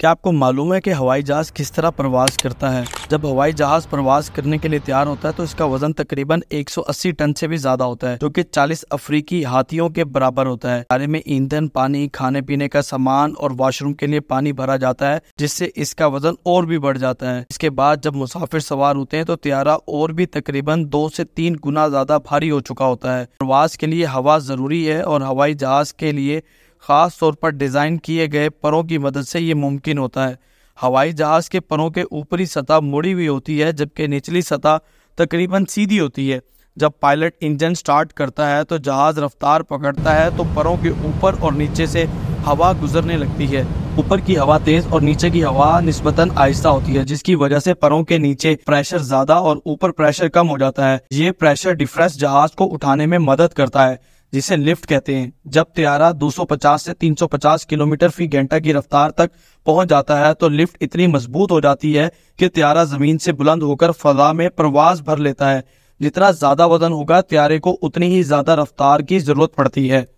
क्या आपको मालूम है कि हवाई जहाज़ किस तरह प्रवास करता है जब हवाई जहाज़ प्रवास करने के लिए तैयार होता है तो इसका वजन तकरीबन 180 टन से भी ज्यादा होता है जो कि 40 अफ्रीकी हाथियों के बराबर होता है कार्य में ईंधन पानी खाने पीने का सामान और वॉशरूम के लिए पानी भरा जाता है जिससे इसका वजन और भी बढ़ जाता है इसके बाद जब मुसाफिर सवार होते हैं तो त्यारा और भी तकरीबन दो से तीन गुना ज्यादा भारी हो चुका होता है प्रवास के लिए हवा जरूरी है और हवाई जहाज के लिए ख़ास तौर पर डिज़ाइन किए गए परों की मदद से ये मुमकिन होता है हवाई जहाज़ के परों के ऊपरी सतह मुड़ी हुई होती है जबकि निचली सतह तकरीबन सीधी होती है जब पायलट इंजन स्टार्ट करता है तो जहाज़ रफ्तार पकड़ता है तो परों के ऊपर और नीचे से हवा गुजरने लगती है ऊपर की हवा तेज और नीचे की हवा निस्बतन आहिस्ता होती है जिसकी वजह से परों के नीचे प्रेशर ज्यादा और ऊपर प्रेशर कम हो जाता है ये प्रेशर डिफ्रेंस जहाज को उठाने में मदद करता है जिसे लिफ्ट कहते हैं जब त्यारा 250 से 350 किलोमीटर फी घंटा की रफ्तार तक पहुंच जाता है तो लिफ्ट इतनी मजबूत हो जाती है कि त्यारा जमीन से बुलंद होकर फजा में प्रवास भर लेता है जितना ज्यादा वजन होगा त्यारे को उतनी ही ज्यादा रफ्तार की जरूरत पड़ती है